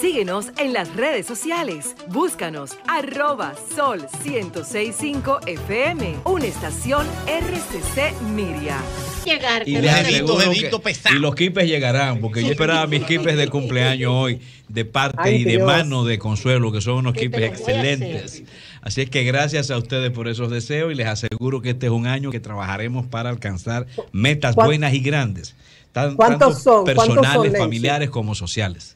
Síguenos en las redes sociales. Búscanos arroba sol 1065 FM, una estación RCC Miria. y, pesado. y los quipes llegarán, porque yo esperaba mis quipes de cumpleaños hoy de parte y de mano de Consuelo, que son unos quipes excelentes. Así es que gracias a ustedes por esos deseos y les aseguro que este es un año que trabajaremos para alcanzar metas buenas y grandes, tanto personales, familiares como sociales.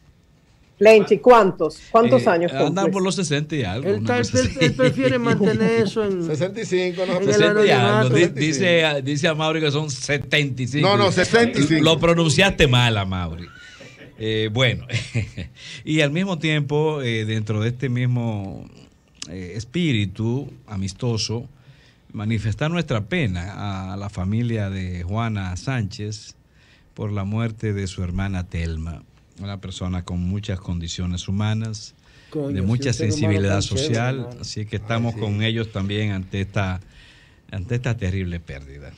Lenchi, ¿cuántos? ¿Cuántos eh, años? Andan por los 60 y algo. Él, prefiere mantener eso en 65, no, en y Dice, dice a Mauri que son 75. No, no, 65. Lo pronunciaste mal, a Mauri. Eh, bueno, y al mismo tiempo, eh, dentro de este mismo espíritu amistoso, manifestar nuestra pena a la familia de Juana Sánchez por la muerte de su hermana Telma una persona con muchas condiciones humanas, de mucha sensibilidad social, así que estamos con ellos también ante esta, ante esta terrible pérdida.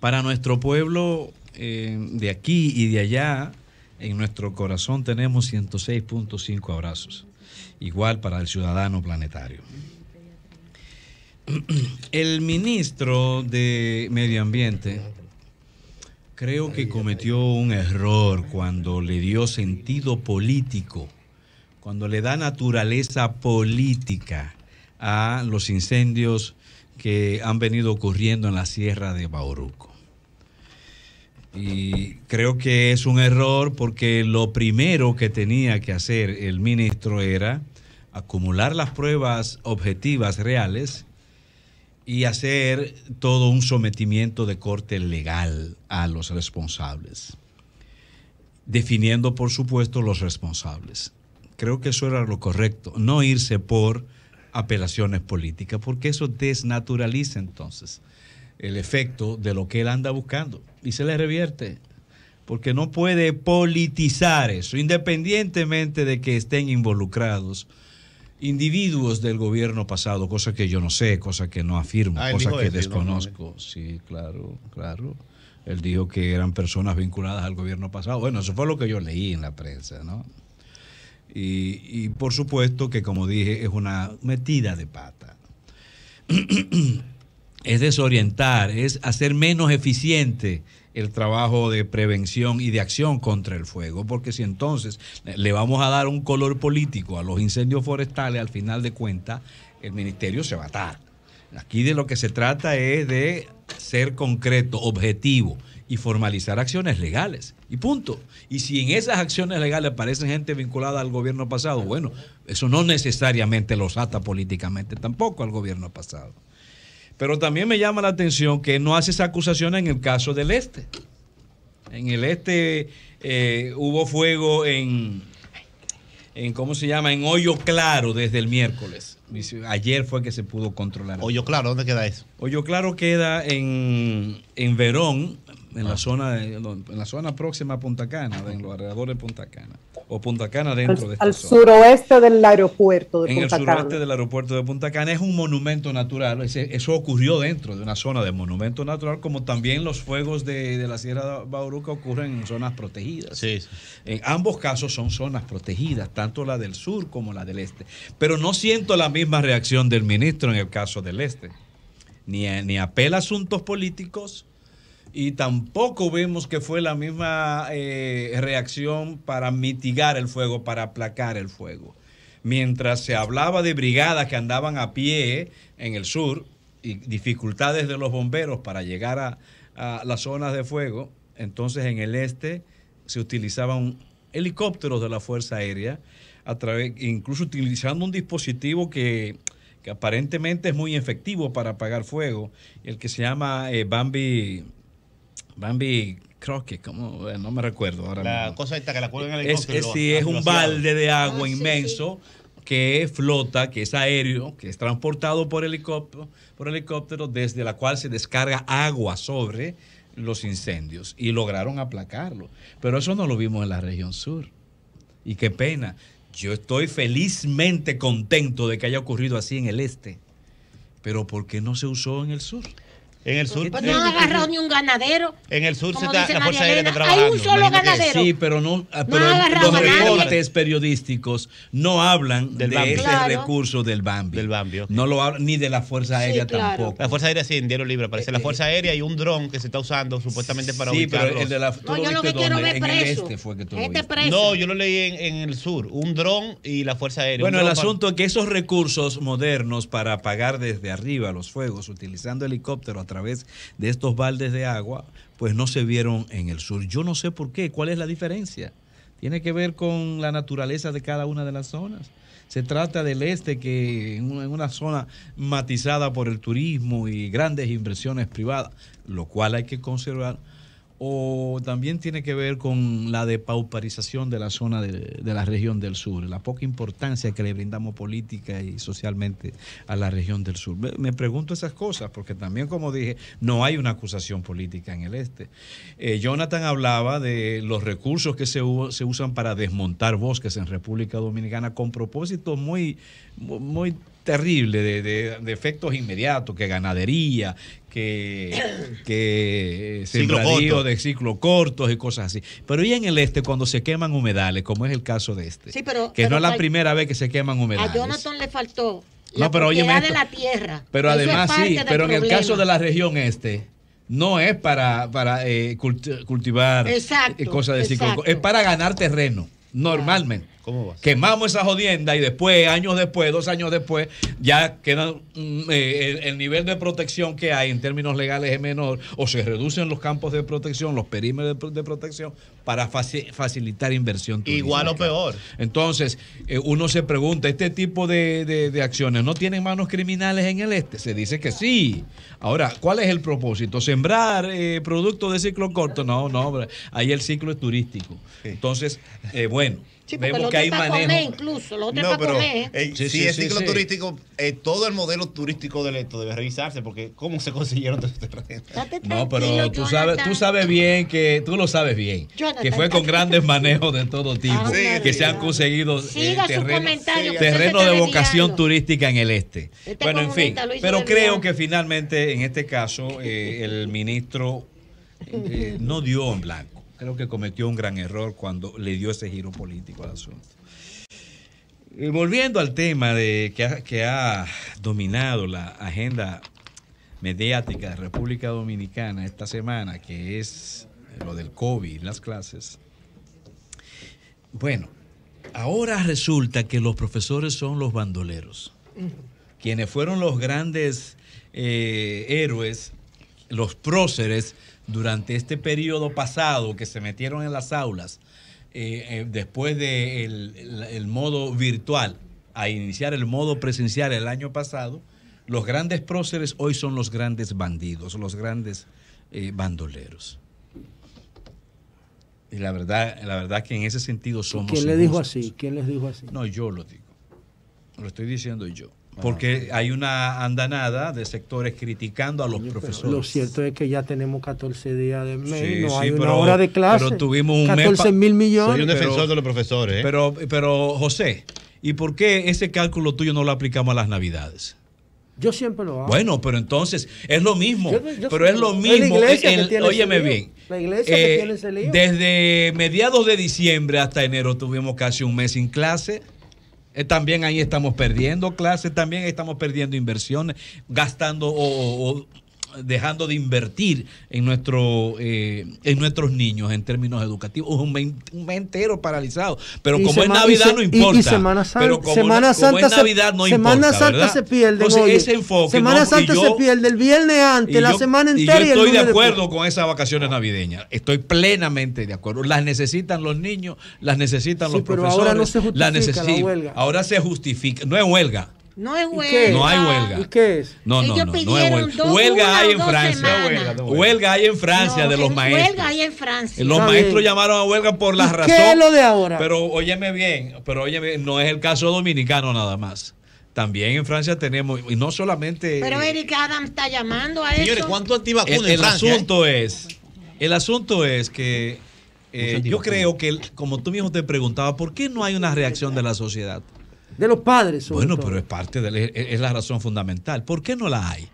Para nuestro pueblo eh, de aquí y de allá, en nuestro corazón tenemos 106.5 abrazos, igual para el ciudadano planetario. El ministro de Medio Ambiente, Creo que cometió un error cuando le dio sentido político, cuando le da naturaleza política a los incendios que han venido ocurriendo en la sierra de Bauruco. Y creo que es un error porque lo primero que tenía que hacer el ministro era acumular las pruebas objetivas reales y hacer todo un sometimiento de corte legal a los responsables, definiendo por supuesto los responsables. Creo que eso era lo correcto, no irse por apelaciones políticas, porque eso desnaturaliza entonces el efecto de lo que él anda buscando y se le revierte, porque no puede politizar eso, independientemente de que estén involucrados individuos del gobierno pasado, cosa que yo no sé, cosa que no afirmo, ah, cosa que desconozco. sí, claro, claro. Él dijo que eran personas vinculadas al gobierno pasado. Bueno, eso fue lo que yo leí en la prensa, ¿no? y por supuesto que, como dije, es una metida de pata. es desorientar, es hacer menos eficiente el trabajo de prevención y de acción contra el fuego, porque si entonces le vamos a dar un color político a los incendios forestales, al final de cuentas, el ministerio se va a atar. Aquí de lo que se trata es de ser concreto, objetivo y formalizar acciones legales. Y punto. Y si en esas acciones legales aparecen gente vinculada al gobierno pasado, bueno, eso no necesariamente los ata políticamente tampoco al gobierno pasado. Pero también me llama la atención que no hace esa acusación en el caso del este. En el este eh, hubo fuego en, en, ¿cómo se llama? En Hoyo Claro desde el miércoles. Ayer fue que se pudo controlar. Hoyo Claro, ¿dónde queda eso? Hoyo Claro queda en, en Verón, en la ah. zona en la zona próxima a Punta Cana, en los alrededores de Punta Cana o Punta Cana dentro al, de al suroeste del aeropuerto de en Punta En el suroeste del aeropuerto de Punta Cana es un monumento natural, eso ocurrió dentro de una zona de monumento natural como también los fuegos de, la Sierra de Bauruca ocurren en zonas protegidas. En ambos casos son zonas protegidas, tanto la del sur como la del este, pero no siento la misma reacción del ministro en el caso del este. Ni, ni apela asuntos políticos, y tampoco vemos que fue la misma eh, reacción para mitigar el fuego, para aplacar el fuego. Mientras se hablaba de brigadas que andaban a pie en el sur y dificultades de los bomberos para llegar a, las zonas de fuego, entonces en el este se utilizaban helicópteros de la Fuerza Aérea, a través, incluso utilizando un dispositivo que, aparentemente es muy efectivo para apagar fuego, el que se llama eh, Bambi Bambi Crockett, como no me recuerdo ahora. La cosa esta que la cuelgan en el es, es, sí, es un balde de agua ah, inmenso que flota, que es aéreo, que es transportado por helicóptero, por helicóptero, desde la cual se descarga agua sobre los incendios y lograron aplacarlo. Pero eso no lo vimos en la región sur. Y qué pena. Yo estoy felizmente contento de que haya ocurrido así en el este. Pero ¿por qué no se usó en el sur? En el sur. Eh, no ha agarrado ni un ganadero. En el sur se está, la Fuerza Aérea trabajando. Hay un solo ganadero. Sí, pero no, ah, los reportes periodísticos no hablan del de recurso del Bambi. Del Bambio. No lo ni de la Fuerza Aérea tampoco. La Fuerza Aérea sí, en Diario Libre aparece. La eh, eh. Fuerza Aérea y un dron que se está usando supuestamente para Sí, pero el de la. No, yo lo que quiero ver este este preso. No, yo lo leí en, el sur. Un dron y la Fuerza Aérea. Bueno, el asunto es que esos recursos modernos para apagar desde arriba los fuegos utilizando helicópteros través de estos baldes de agua, pues no se vieron en el sur. Yo no sé por qué, cuál es la diferencia. Tiene que ver con la naturaleza de cada una de las zonas. Se trata del este, que en una, zona matizada por el turismo y grandes inversiones privadas, lo cual hay que conservar o también tiene que ver con la depauperización de la zona de, la región del sur, la poca importancia que le brindamos política y socialmente a la región del sur. Me, pregunto esas cosas, porque también, como dije, no hay una acusación política en el este. Eh, Jonathan hablaba de los recursos que se, usan para desmontar bosques en República Dominicana con propósitos muy, muy terrible de, de, efectos inmediatos, que ganadería, que, que eh, sembradío de ciclos cortos y cosas así. Pero y en el este cuando se queman humedales, como es el caso de este. que no es la primera vez que se queman humedales. A Jonathan le faltó la de la tierra. Pero además sí, pero en el caso de la región este no es para, para eh, cultivar eh, cosas de ciclo, es para ganar terreno normalmente. ¿Cómo va? Quemamos esa jodienda y después, años después, dos años después, ya queda mm, eh, el, nivel de protección que hay en términos legales es menor o se reducen los campos de protección, los perímetros de, protección para facilitar inversión. Turística. Igual o peor. Entonces, eh, uno se pregunta, ¿este tipo de, acciones no tienen manos criminales en el este? Se dice que sí. Ahora, ¿cuál es el propósito? ¿Sembrar eh, productos de ciclo corto? No, no, ahí el ciclo es turístico. Entonces, bueno hay manejo. incluso, lo eh, es el ciclo turístico, eh, todo el modelo turístico del esto debe revisarse, porque cómo se consiguieron todos estos No, pero tú sabes, tú sabes bien que, tú lo sabes bien, que fue con grandes manejos de todo ah, tipo, que se han conseguido eh, terrenos de vocación turística en el este bueno, en fin, pero creo que finalmente en este caso el ministro no dio en blanco creo que cometió un gran error cuando le dio ese giro político al asunto. Y eh, volviendo al tema de que ha, dominado la agenda mediática de República Dominicana esta semana, que es lo del COVID, las clases. Bueno, ahora resulta que los profesores son los bandoleros, quienes fueron los grandes eh, héroes los próceres durante este periodo pasado que se metieron en las aulas eh, eh, después del modo virtual a iniciar el modo presencial el año pasado, los grandes próceres hoy son los grandes bandidos, los grandes eh, bandoleros. Y la verdad, la verdad que en ese sentido somos. ¿Quién le dijo así? ¿Quién les dijo así? No, yo lo digo. Lo estoy diciendo yo. Ah, porque hay una andanada de sectores criticando a los profesores. Lo cierto es que ya tenemos 14 días de mes, no hay una hora de clase. Pero tuvimos un 14 mil millones. Soy un defensor de los profesores. ¿eh? Pero, pero, José, ¿y por qué ese cálculo tuyo no lo aplicamos a las Navidades? Yo siempre lo hago. Bueno, pero entonces es lo mismo. pero es lo mismo. óyeme bien. La iglesia que eh, tiene ese lío. Desde mediados de diciembre hasta enero tuvimos casi un mes sin clase. Eh, también ahí estamos perdiendo clases, también estamos perdiendo inversiones, gastando o, o, dejando de invertir en, nuestro, eh, en nuestros niños en términos educativos. Un mes, entero paralizado. Pero como es Navidad no importa. Semana Santa, pero como, semana es Navidad no importa. Semana Santa se pierde. Entonces, ese enfoque. Semana Santa se pierde el viernes antes, la semana entera. Y yo estoy de acuerdo con esas vacaciones navideñas. Estoy plenamente de acuerdo. Las necesitan los niños, las necesitan los profesores. Ahora no se justifica. la huelga. Ahora se justifica. No es huelga no es huelga. No hay huelga. qué es? No, no, no, huelga. hay en Francia. Huelga hay en Francia de los maestros. hay en Francia. Los maestros llamaron a huelga por la razón. es de ahora? Pero óyeme bien, pero óyeme, no es el caso dominicano nada más. También en Francia tenemos, y no solamente. Pero Eric Adam está llamando a eso. Señores, ¿cuánto antivacunas el, El eh? asunto es, el asunto es que eh, yo creo que, como tú mismo te preguntabas, ¿por qué no hay una reacción de la sociedad? de los padres. bueno, pero es parte de la, es la razón fundamental. ¿Por qué no la hay?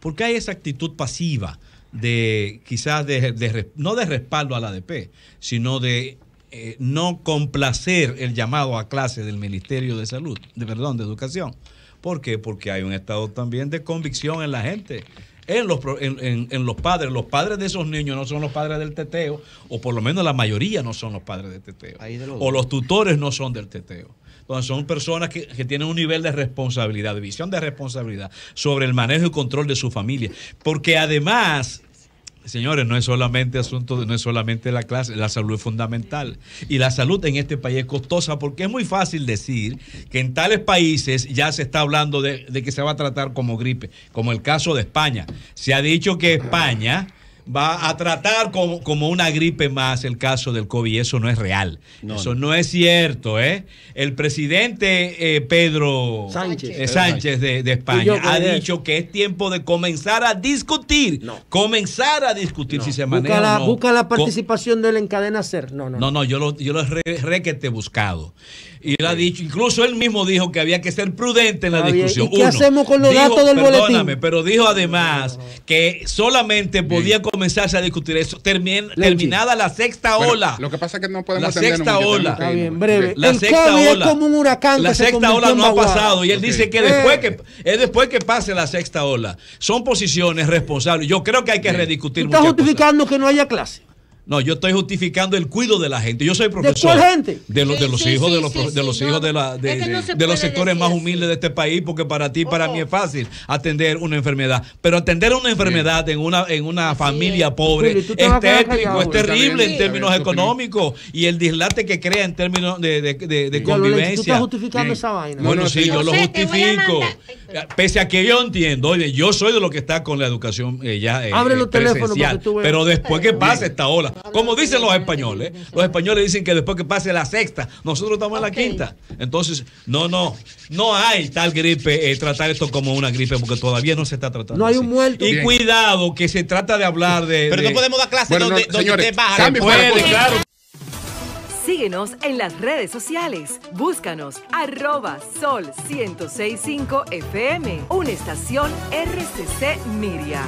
Porque hay esa actitud pasiva de quizás de, no de respaldo a la ADP, sino de eh, no complacer el llamado a clase del Ministerio de Salud, de perdón, de Educación. ¿Por qué? Porque hay un estado también de convicción en la gente. En los, en, en, los padres, los padres de esos niños no son los padres del teteo, o por lo menos la mayoría no son los padres del teteo. o los tutores no son del teteo son personas que, tienen un nivel de responsabilidad, de visión de responsabilidad sobre el manejo y control de su familia. Porque además... Señores, no es solamente asunto, de, no es solamente la clase, la salud es fundamental. Y la salud en este país es costosa porque es muy fácil decir que en tales países ya se está hablando de, de que se va a tratar como gripe, como el caso de España. Se ha dicho que España va a tratar como, una gripe más el caso del COVID. eso no es real. eso no. es cierto. ¿eh? El presidente eh, Pedro Sánchez, eh, de, España ha dicho que es tiempo de comenzar a discutir. Comenzar a discutir si se maneja. Busca la, participación de él en No, no. No, no, yo lo, yo lo re, que te he buscado. Y él ha dicho, incluso él mismo dijo que había que ser prudente en la discusión. qué hacemos con los datos del perdóname, pero dijo además que solamente podía comenzarse a discutir eso. terminada la sexta ola. lo que pasa es que no podemos La sexta ola. Está bien, breve. La sexta ola. como huracán. La sexta ola no ha pasado. Y él dice que, después que eh. es después que pase la sexta ola. Son posiciones responsables. Yo creo que hay que rediscutir. Está justificando que no haya clase. No, yo estoy justificando el cuido de la gente. Yo soy profesor. ¿De De, los, hijos, de los, de los hijos de, la, de, los sectores más humildes de este país, porque para ti, para mí es fácil atender una enfermedad. Pero atender una enfermedad en una, en una familia pobre es terrible en términos económicos y el dislate que crea en términos de, de convivencia. Tú estás justificando esa vaina. Bueno, sí, yo lo justifico. Pese a que yo entiendo, oye, yo soy de los que está con la educación eh, ya. Eh, Abre los teléfonos. Pero después que pasa esta ola. Como dicen los españoles. Los españoles dicen que después que pase la sexta, nosotros estamos en la quinta. Entonces, no, no, no hay tal gripe, eh, tratar esto como una gripe, porque todavía no se está tratando. No hay un muerto. Y cuidado, que se trata de hablar de. Pero no podemos dar clases donde, donde te baja. claro. Síguenos en las redes sociales. Búscanos arroba sol 1065 FM, una estación RCC Miria.